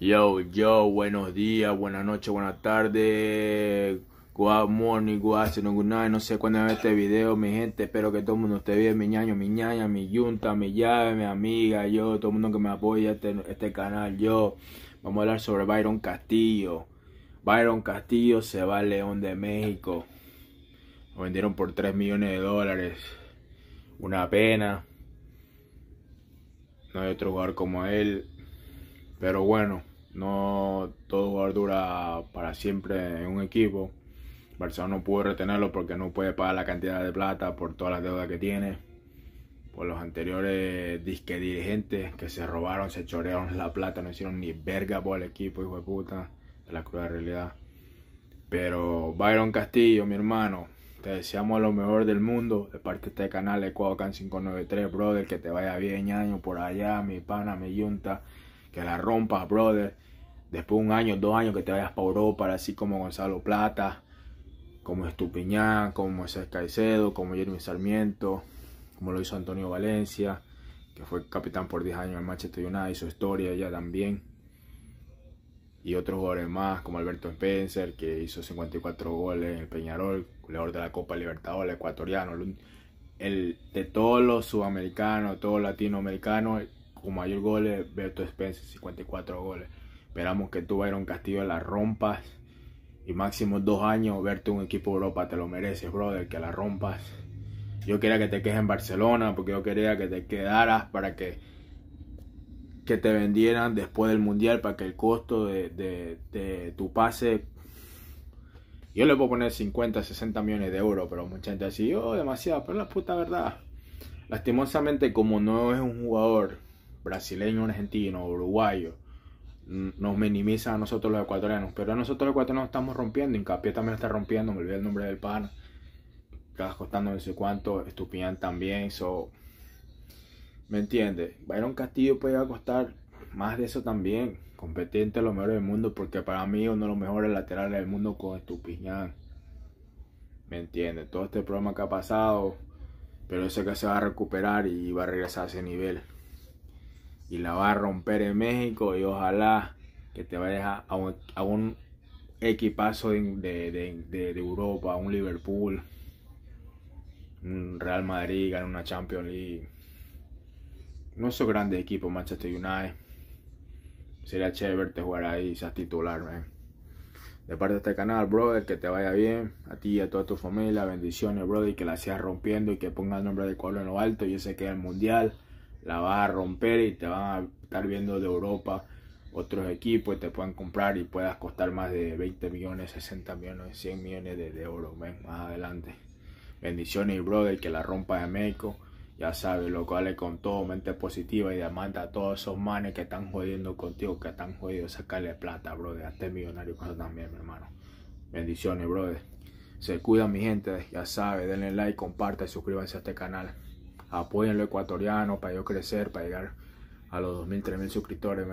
Yo, yo, buenos días, buenas noches, buenas tardes. Good morning, good afternoon, good night. No sé cuándo ve este video, mi gente. Espero que todo el mundo esté bien. Mi ñaño, mi ñaña, mi yunta, mi llave, mi amiga, yo, todo el mundo que me apoya este, este canal, yo. Vamos a hablar sobre Byron Castillo. Byron Castillo se va al León de México. Lo vendieron por 3 millones de dólares. Una pena. No hay otro jugador como él pero bueno, no todo jugador dura para siempre en un equipo. Barcelona no pudo retenerlo porque no puede pagar la cantidad de plata por todas las deudas que tiene, por los anteriores disque dirigentes que se robaron, se chorearon la plata, no hicieron ni verga por el equipo, hijo de puta, es la cruel realidad. Pero Byron Castillo, mi hermano, te deseamos lo mejor del mundo. De parte de este canal, Ecuador Can 593, brother, que te vaya bien, año por allá, mi pana, mi yunta que la rompa, brother. Después de un año, dos años que te vayas para Europa, así como Gonzalo Plata, como Estupiñán, como Moisés Caicedo, como Jeremy Sarmiento, como lo hizo Antonio Valencia, que fue capitán por 10 años en Manchester United, hizo historia ya también. Y otros jugadores más, como Alberto Spencer, que hizo 54 goles en el Peñarol, goleador de la Copa Libertadores, ecuatoriano. El, de todos los sudamericanos, todos los latinoamericanos, con mayor goles, Beto Spencer, 54 goles. Esperamos que tú, un Castillo, la rompas. Y máximo dos años, verte un equipo de Europa, te lo mereces, brother, que la rompas. Yo quería que te quedes en Barcelona, porque yo quería que te quedaras para que, que te vendieran después del Mundial, para que el costo de, tu pase yo le puedo poner 50, 60 millones de euros, pero mucha gente así, oh, demasiado, pero la puta verdad. Lastimosamente, como no es un jugador brasileño, argentino, uruguayo, nos minimiza a nosotros los ecuatorianos. Pero a nosotros los ecuatorianos estamos rompiendo. Hincapié también está rompiendo, me olvidé el nombre del pan, Estás costando no sé cuánto, Estupiñán también, so... ¿Me entiendes? Bayron Castillo puede costar más de eso también. Competente, lo mejor del mundo, porque para mí uno de los mejores laterales del mundo con Estupiñán. ¿Me entiendes? Todo este problema que ha pasado, pero sé que se va a recuperar y va a regresar a ese nivel y la va a romper en México y ojalá que te vayas a, un, equipazo de, de, de, Europa, un Liverpool, un Real Madrid, gana una Champions League. No esos grandes equipos, Manchester United. Sería chévere te jugar ahí y seas titular, De parte de este canal, brother, que te vaya bien. A ti y a toda tu familia. Bendiciones, brother. Y que la sigas rompiendo y que ponga el nombre de cuadro en lo alto. Y ese que es el mundial la va a romper y te van a estar viendo de Europa otros equipos y te pueden comprar y puedas costar más de 20 millones, 60 millones, 100 millones de, euros más adelante. Bendiciones, brother, que la rompa de México. Ya sabes, lo cual es con todo mente positiva y demanda a todos esos manes que están jodiendo contigo, que están jodidos, sacarle plata, brother. A este millonario eso también, mi hermano. Bendiciones, brother. Se cuidan mi gente, ya sabes denle like, y suscríbanse a este canal apoyen lo ecuatoriano para yo crecer, para llegar a los 2.000, 3.000 suscriptores,